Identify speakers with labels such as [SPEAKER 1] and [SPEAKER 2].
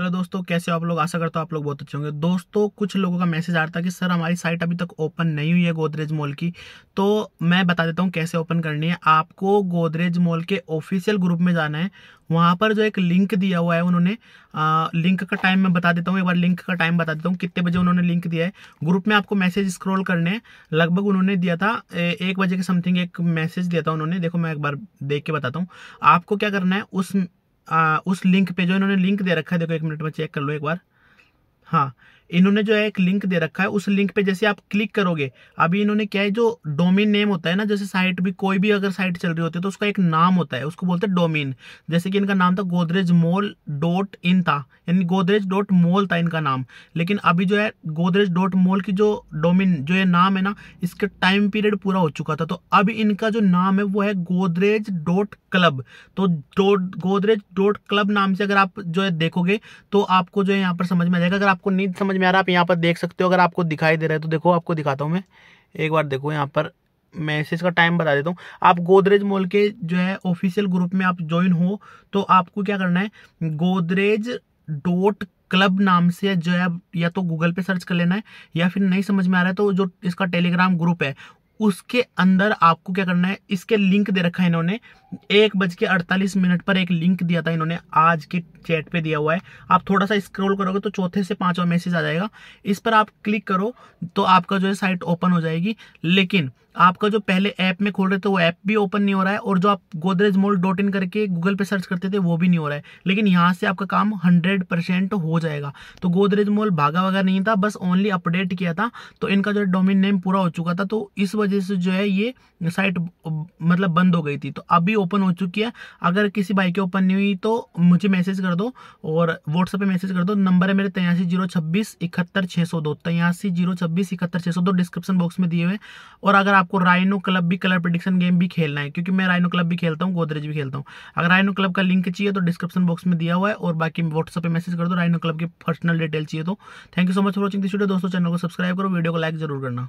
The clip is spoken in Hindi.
[SPEAKER 1] हेलो दोस्तों कैसे आप लोग आशा करता हूँ आप लोग बहुत अच्छे होंगे दोस्तों कुछ लोगों का मैसेज आ रहा था कि सर हमारी साइट अभी तक ओपन नहीं हुई है गोदरेज मॉल की तो मैं बता देता हूँ कैसे ओपन करनी है आपको गोदरेज मॉल के ऑफिशियल ग्रुप में जाना है वहाँ पर जो एक लिंक दिया हुआ है उन्होंने आ, लिंक का टाइम मैं बता देता हूँ एक बार लिंक का टाइम बता देता हूँ कितने बजे उन्होंने लिंक दिया है ग्रुप में आपको मैसेज स्क्रॉल करने हैं लगभग उन्होंने दिया था एक बजे के समथिंग एक मैसेज दिया था उन्होंने देखो मैं एक बार देख के बताता हूँ आपको क्या करना है उस आ, उस लिंक पे जो इन्होंने लिंक दे रखा है देखो एक मिनट में चेक कर लो एक बार हाँ इन्होंने जो है एक लिंक दे रखा है उस लिंक पे जैसे आप क्लिक करोगे अभी इन्होंने क्या है जो डोमेन नेम होता है ना जैसे साइट भी कोई भी अगर साइट चल रही होती है तो उसका एक नाम होता है उसको बोलते हैं डोमेन जैसे कि इनका नाम था गोदरेज मोल डॉट इन था यानी गोदरेज डॉट मोल था इनका नाम लेकिन अभी जो है गोदरेज डॉट मोल की जो डोमिन जो ये नाम है ना इसका टाइम पीरियड पूरा हो चुका था तो अब इनका जो नाम है वो है गोदरेज डॉट क्लब तो गोदरेज डॉट क्लब नाम से अगर आप जो है देखोगे तो आपको जो है यहाँ पर समझ में आ जाएगा अगर आपको नहीं समझ समझ में आ रहा है आप यहाँ पर देख सकते हो अगर आपको दिखाई दे रहा है तो देखो आपको दिखाता हूँ मैं एक बार देखो यहाँ पर मैं इसे इसका टाइम बता देता हूँ आप गोदरेज मॉल के जो है ऑफिशियल ग्रुप में आप ज्वाइन हो तो आपको क्या करना है गोदरेज डोट क्लब नाम से जो है या तो गूगल पे सर्च कर लेना है या फिर नहीं समझ में आ रहा है तो जो इसका टेलीग्राम ग्रुप है उसके अंदर आपको क्या करना है इसके लिंक दे रखा है इन्होंने एक बज के अड़तालीस मिनट पर एक लिंक दिया था इन्होंने आज के चैट पे दिया हुआ है आप थोड़ा सा स्क्रॉल करोगे तो चौथे से पांचवा मैसेज आ जाएगा इस पर आप क्लिक करो तो आपका जो है साइट ओपन हो जाएगी लेकिन आपका जो पहले ऐप में खोल रहे थे वो ऐप भी ओपन नहीं हो रहा है और जो आप गोदरेज मॉल डॉट इन करके गूगल पे सर्च करते थे वो भी नहीं हो रहा है लेकिन यहाँ से आपका काम 100 परसेंट हो जाएगा तो गोदरेज मॉल भागा वगैरह नहीं था बस ओनली अपडेट किया था तो इनका जो डोमिन नेम पूरा हो चुका था तो इस वजह वजह से जो है ये साइट मतलब बंद हो गई थी तो अभी ओपन हो चुकी है अगर किसी बाइक के ओपन नहीं हुई तो मुझे मैसेज कर दो और व्हाट्सएप पे मैसेज कर दो नंबर है मेरे तयासी जीरो छब्बीस इकहत्तर छः सौ दो तयासी जीरो छब्बीस इकहत्तर छः सौ दो डिस्क्रिप्शन बॉक्स में दिए हुए और अगर आपको राइनो क्लब भी कलर प्रडिक्शन गेम भी खेलना है क्योंकि मैं राइनो क्लब भी खेलता हूँ गोदरेज भी खेलता हूँ अगर राइनो क्लब का लिंक चाहिए तो डिस्क्रिप्शन बॉक्स में दिया हुआ है और बाकी व्हाट्सएप पर मैसेज कर दो राइनो क्लब की पर्सनल डिटेल चाहिए तो thank you so much for watching this video दोस्तों चैनल को सब्सक्राइब करो वीडियो को लाइक जरूर करना